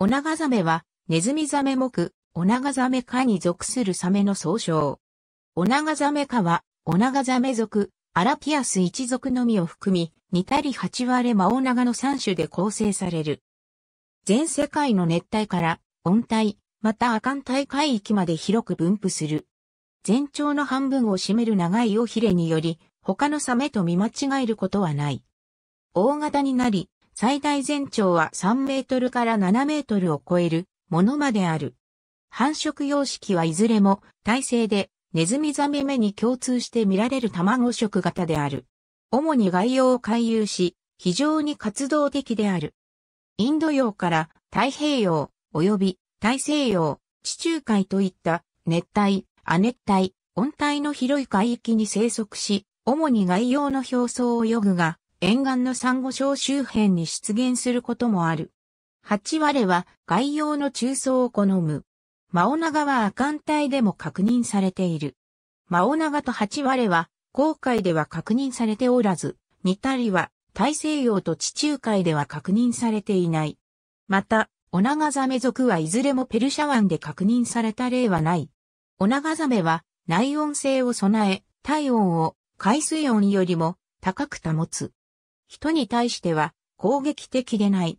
オナガザメは、ネズミザメ目、オナガザメ科に属するサメの総称。オナガザメ科は、オナガザメ属、アラピアス一族のみを含み、似たり8割マオナガの3種で構成される。全世界の熱帯から温帯、また亜寒帯海域まで広く分布する。全長の半分を占める長い尾ひれにより、他のサメと見間違えることはない。大型になり、最大全長は3メートルから7メートルを超えるものまである。繁殖様式はいずれも耐性でネズミザメ目に共通して見られる卵食型である。主に外洋を回遊し、非常に活動的である。インド洋から太平洋及び大西洋、地中海といった熱帯、亜熱帯、温帯の広い海域に生息し、主に外洋の表層を泳ぐが、沿岸の珊瑚礁周辺に出現することもある。八割は外洋の中層を好む。マオナガは亜寒帯でも確認されている。マオナガと八割は航海では確認されておらず、ニタリは大西洋と地中海では確認されていない。また、オナガザメ族はいずれもペルシャ湾で確認された例はない。オナガザメは内温性を備え、体温を海水温よりも高く保つ。人に対しては攻撃的でない。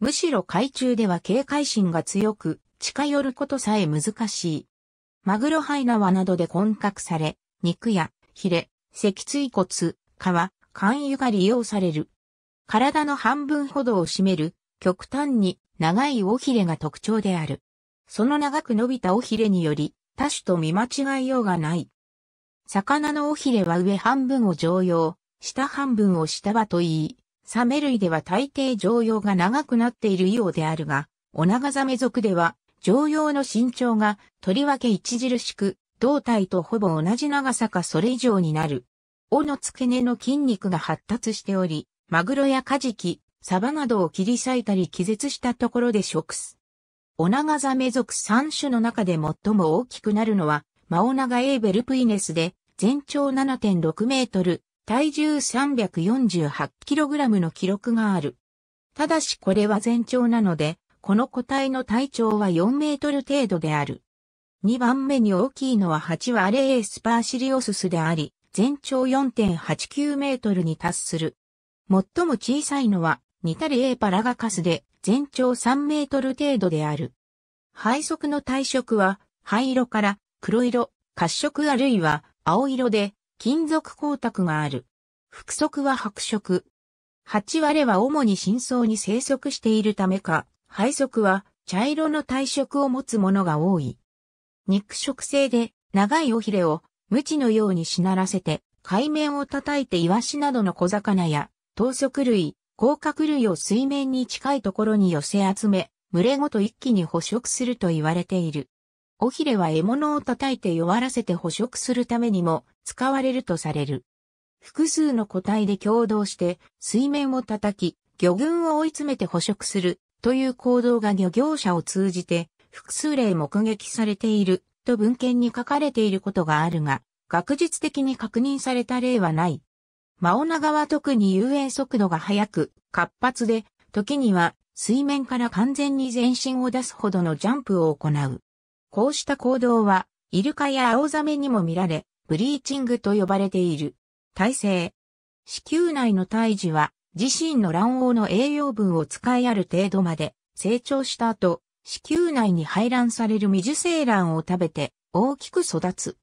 むしろ海中では警戒心が強く、近寄ることさえ難しい。マグロハイナワなどで混獲され、肉やヒレ、脊椎骨、皮、肝油が利用される。体の半分ほどを占める、極端に長い尾ヒレが特徴である。その長く伸びた尾ヒレにより、多種と見間違えようがない。魚の尾ヒレは上半分を常用、下半分を下はと言い、サメ類では大抵常用が長くなっているようであるが、オナガザメ属では、常用の身長がとりわけ著しく、胴体とほぼ同じ長さかそれ以上になる。尾の付け根の筋肉が発達しており、マグロやカジキ、サバなどを切り裂いたり気絶したところで食す。オナガザメ属3種の中で最も大きくなるのは、マオナガエーベルプイネスで、全長7.6メートル、体重 348kg の記録がある。ただしこれは全長なので、この個体の体長は4メートル程度である。2番目に大きいのは8はアレエスパーシリオススであり、全長4.89メートルに達する。最も小さいのは、ニタリエーパラガカスで、全長3メートル程度である。配色の体色は、灰色から黒色、褐色あるいは青色で、金属光沢がある。腹側は白色。ワ割は主に深層に生息しているためか、配側は茶色の体色を持つものが多い。肉食性で長い尾ひれを無知のようにしならせて海面を叩いてイワシなどの小魚や等足類、甲殻類を水面に近いところに寄せ集め、群れごと一気に捕食すると言われている。尾ひれは獲物を叩いて弱らせて捕食するためにも使われるとされる。複数の個体で共同して水面を叩き、魚群を追い詰めて捕食するという行動が漁業者を通じて複数例目撃されていると文献に書かれていることがあるが、学術的に確認された例はない。マオナガは特に遊泳速度が速く、活発で、時には水面から完全に全身を出すほどのジャンプを行う。こうした行動は、イルカやアオザメにも見られ、ブリーチングと呼ばれている。体制。子宮内の胎児は、自身の卵黄の栄養分を使いある程度まで成長した後、子宮内に排卵される未受精卵を食べて大きく育つ。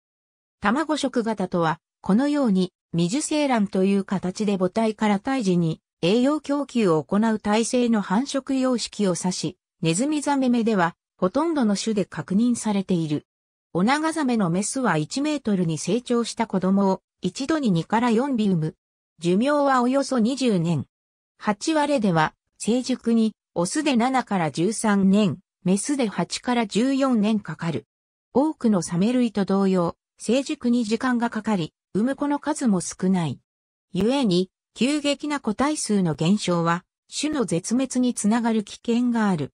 卵食型とは、このように未受精卵という形で母体から胎児に栄養供給を行う体制の繁殖様式を指し、ネズミザメ目ではほとんどの種で確認されている。オナガザメのメスは1メートルに成長した子供を一度に2から4尾産む。寿命はおよそ20年。8割では成熟にオスで7から13年、メスで8から14年かかる。多くのサメ類と同様、成熟に時間がかかり、産む子の数も少ない。故に、急激な個体数の減少は、種の絶滅につながる危険がある。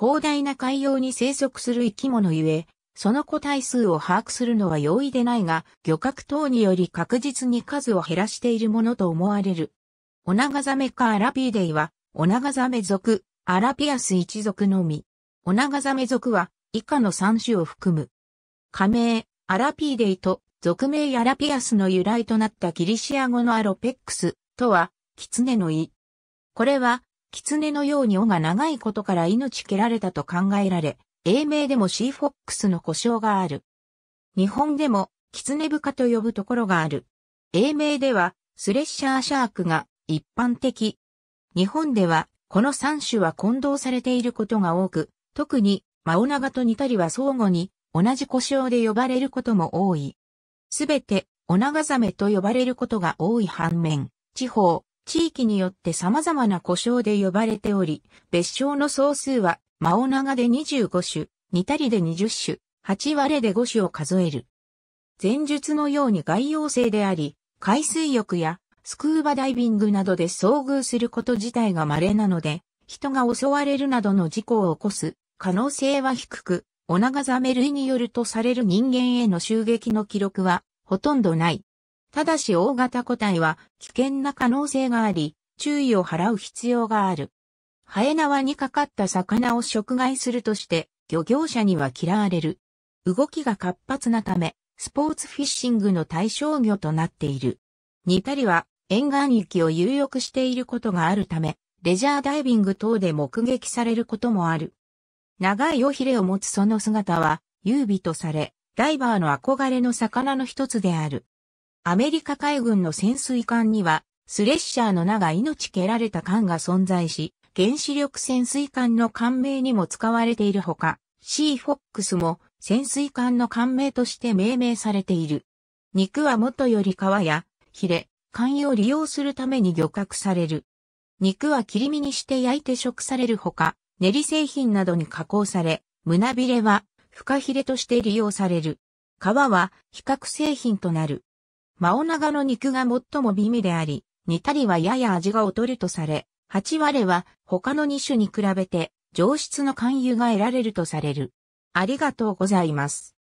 広大な海洋に生息する生き物ゆえ、その個体数を把握するのは容易でないが、漁獲等により確実に数を減らしているものと思われる。オナガザメかアラピーデイは、オナガザメ属、アラピアス一族のみ。オナガザメ属は、以下の3種を含む。加盟、アラピーデイと、俗名アラピアスの由来となったギリシア語のアロペックスとは、狐の意。これは、狐のように尾が長いことから命蹴られたと考えられ、英名でもシーフォックスの故障がある。日本でも、狐カと呼ぶところがある。英名では、スレッシャーシャークが一般的。日本では、この3種は混同されていることが多く、特に、マオナガとニタリは相互に、同じ故障で呼ばれることも多い。すべて、オナガザメと呼ばれることが多い反面、地方、地域によって様々な呼称で呼ばれており、別称の総数は、マオナガで25種、似たりで20種、8割で5種を数える。前述のように外洋性であり、海水浴やスクーバダイビングなどで遭遇すること自体が稀なので、人が襲われるなどの事故を起こす可能性は低く、オナガザメ類によるとされる人間への襲撃の記録はほとんどない。ただし大型個体は危険な可能性があり、注意を払う必要がある。ハエ縄にかかった魚を食害するとして、漁業者には嫌われる。動きが活発なため、スポーツフィッシングの対象魚となっている。似たりは沿岸域を有力していることがあるため、レジャーダイビング等で目撃されることもある。長い尾ひれを持つその姿は、優美とされ、ダイバーの憧れの魚の一つである。アメリカ海軍の潜水艦には、スレッシャーの名が命蹴られた艦が存在し、原子力潜水艦の艦名にも使われているほか、シーフォックスも潜水艦の艦名として命名されている。肉は元より皮やヒレ、肝を利用するために漁獲される。肉は切り身にして焼いて食されるほか、練り製品などに加工され、胸びれはフカヒレとして利用される。皮は比較製品となる。マオナガの肉が最も美味であり、煮たりはやや味が劣るとされ、8割は他の2種に比べて上質の勧誘が得られるとされる。ありがとうございます。